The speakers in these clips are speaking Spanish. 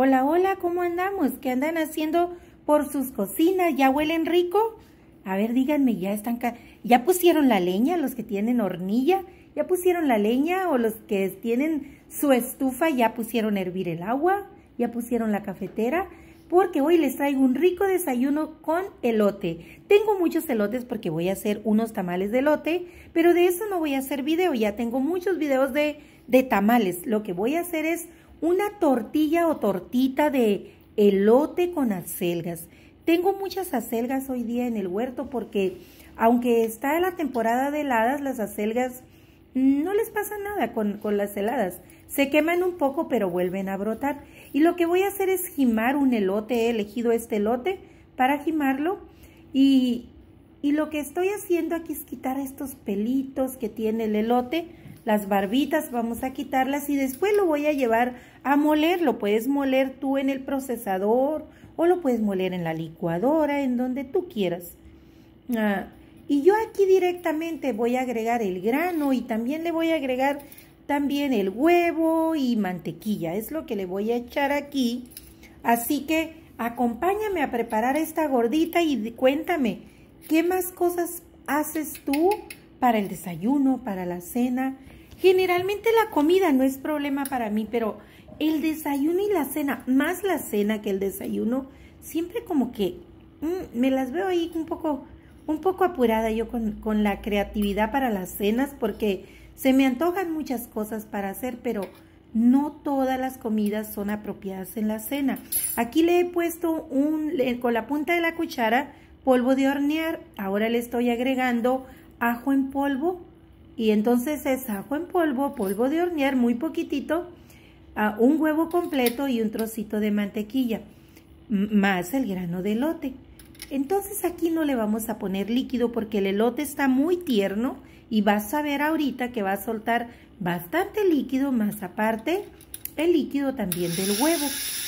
Hola, hola, ¿cómo andamos? ¿Qué andan haciendo por sus cocinas? ¿Ya huelen rico? A ver, díganme, ¿ya están ya pusieron la leña los que tienen hornilla? ¿Ya pusieron la leña o los que tienen su estufa ya pusieron hervir el agua? ¿Ya pusieron la cafetera? Porque hoy les traigo un rico desayuno con elote. Tengo muchos elotes porque voy a hacer unos tamales de elote, pero de eso no voy a hacer video, ya tengo muchos videos de, de tamales. Lo que voy a hacer es una tortilla o tortita de elote con acelgas. Tengo muchas acelgas hoy día en el huerto porque aunque está la temporada de heladas, las acelgas no les pasa nada con, con, las heladas. Se queman un poco pero vuelven a brotar. Y lo que voy a hacer es gimar un elote. He elegido este elote para gimarlo. Y, y lo que estoy haciendo aquí es quitar estos pelitos que tiene el elote las barbitas vamos a quitarlas y después lo voy a llevar a moler. Lo puedes moler tú en el procesador o lo puedes moler en la licuadora, en donde tú quieras. Ah, y yo aquí directamente voy a agregar el grano y también le voy a agregar también el huevo y mantequilla. Es lo que le voy a echar aquí. Así que acompáñame a preparar esta gordita y cuéntame, ¿qué más cosas haces tú para el desayuno, para la cena? Generalmente la comida no es problema para mí, pero el desayuno y la cena, más la cena que el desayuno, siempre como que mm, me las veo ahí un poco, un poco apurada yo con, con la creatividad para las cenas, porque se me antojan muchas cosas para hacer, pero no todas las comidas son apropiadas en la cena. Aquí le he puesto un, con la punta de la cuchara polvo de hornear. Ahora le estoy agregando ajo en polvo y entonces es ajo en polvo, polvo de hornear muy poquitito, un huevo completo y un trocito de mantequilla, más el grano de elote. Entonces aquí no le vamos a poner líquido porque el elote está muy tierno y vas a ver ahorita que va a soltar bastante líquido, más aparte el líquido también del huevo.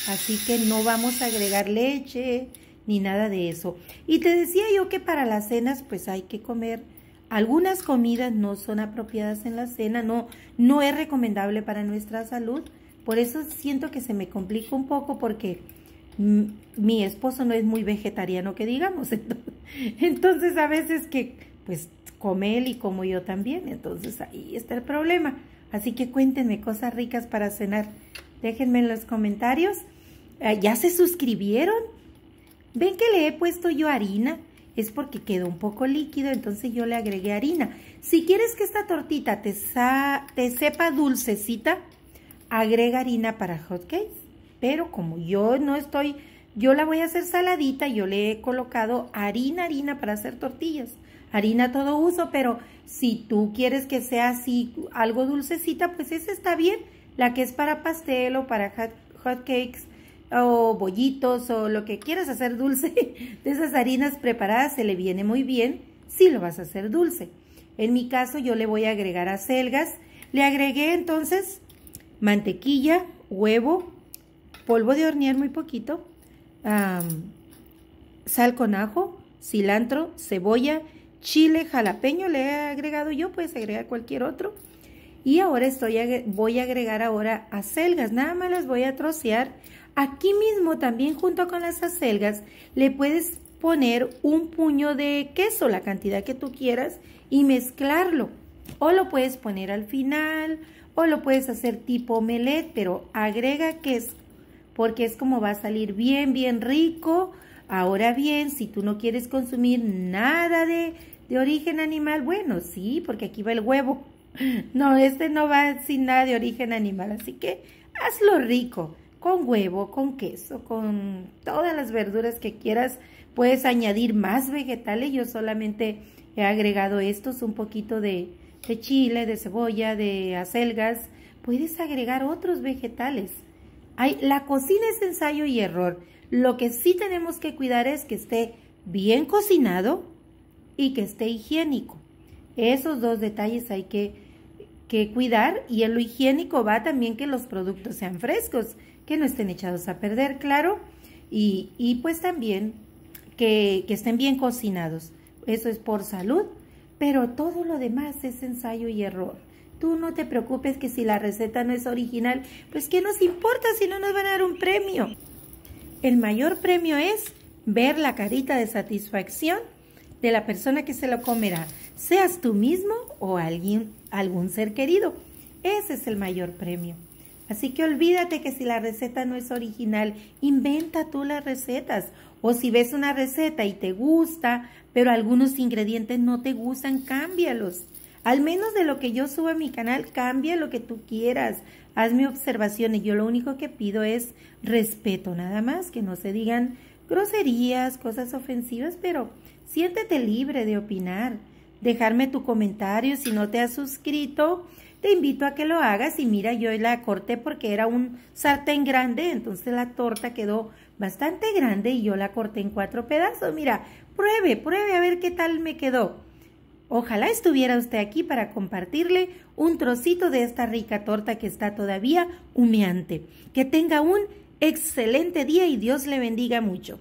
Así que no vamos a agregar leche ni nada de eso. Y te decía yo que para las cenas pues hay que comer algunas comidas no son apropiadas en la cena, no, no es recomendable para nuestra salud. Por eso siento que se me complica un poco porque mi esposo no es muy vegetariano, que digamos. Entonces, a veces que, pues, come él y como yo también. Entonces ahí está el problema. Así que cuéntenme cosas ricas para cenar. Déjenme en los comentarios. Ah, ¿Ya se suscribieron? ¿Ven que le he puesto yo harina? es porque quedó un poco líquido, entonces yo le agregué harina. Si quieres que esta tortita te, te sepa dulcecita, agrega harina para hotcakes. Pero como yo no estoy, yo la voy a hacer saladita, yo le he colocado harina, harina para hacer tortillas. Harina todo uso, pero si tú quieres que sea así algo dulcecita, pues esa está bien. La que es para pastel o para hotcakes, o bollitos o lo que quieras hacer dulce de esas harinas preparadas se le viene muy bien si lo vas a hacer dulce. En mi caso yo le voy a agregar acelgas. Le agregué entonces mantequilla, huevo, polvo de hornear muy poquito, sal con ajo, cilantro, cebolla, chile jalapeño le he agregado yo, puedes agregar cualquier otro. Y ahora estoy, voy a agregar ahora acelgas, nada más las voy a trocear Aquí mismo también junto con las acelgas le puedes poner un puño de queso, la cantidad que tú quieras, y mezclarlo. O lo puedes poner al final, o lo puedes hacer tipo melet pero agrega queso, porque es como va a salir bien, bien rico. Ahora bien, si tú no quieres consumir nada de, de origen animal, bueno, sí, porque aquí va el huevo. No, este no va sin nada de origen animal, así que hazlo rico con huevo, con queso, con todas las verduras que quieras. Puedes añadir más vegetales. Yo solamente he agregado estos, un poquito de, chile, de cebolla, de acelgas. Puedes agregar otros vegetales. la cocina es ensayo y error. Lo que sí tenemos que cuidar es que esté bien cocinado y que esté higiénico. Esos dos detalles hay que, que cuidar y en lo higiénico va también que los productos sean frescos que no estén echados a perder, claro, y, pues también que, estén bien cocinados. Eso es por salud, pero todo lo demás es ensayo y error. Tú no te preocupes que si la receta no es original, pues ¿qué nos importa si no nos van a dar un premio? El mayor premio es ver la carita de satisfacción de la persona que se lo comerá, seas tú mismo o alguien, algún ser querido. Ese es el mayor premio. Así que olvídate que si la receta no es original, inventa tú las recetas. O si ves una receta y te gusta, pero algunos ingredientes no te gustan, cámbialos. Al menos de lo que yo suba a mi canal, cambia lo que tú quieras. Hazme observaciones. Yo lo único que pido es respeto, nada más. Que no se digan groserías, cosas ofensivas, pero siéntete libre de opinar. Dejarme tu comentario si no te has suscrito te invito a que lo hagas y mira, yo la corté porque era un sartén grande, entonces la torta quedó bastante grande y yo la corté en cuatro pedazos. Mira, pruebe, pruebe a ver qué tal me quedó. Ojalá estuviera usted aquí para compartirle un trocito de esta rica torta que está todavía humeante. Que tenga un excelente día y Dios le bendiga mucho.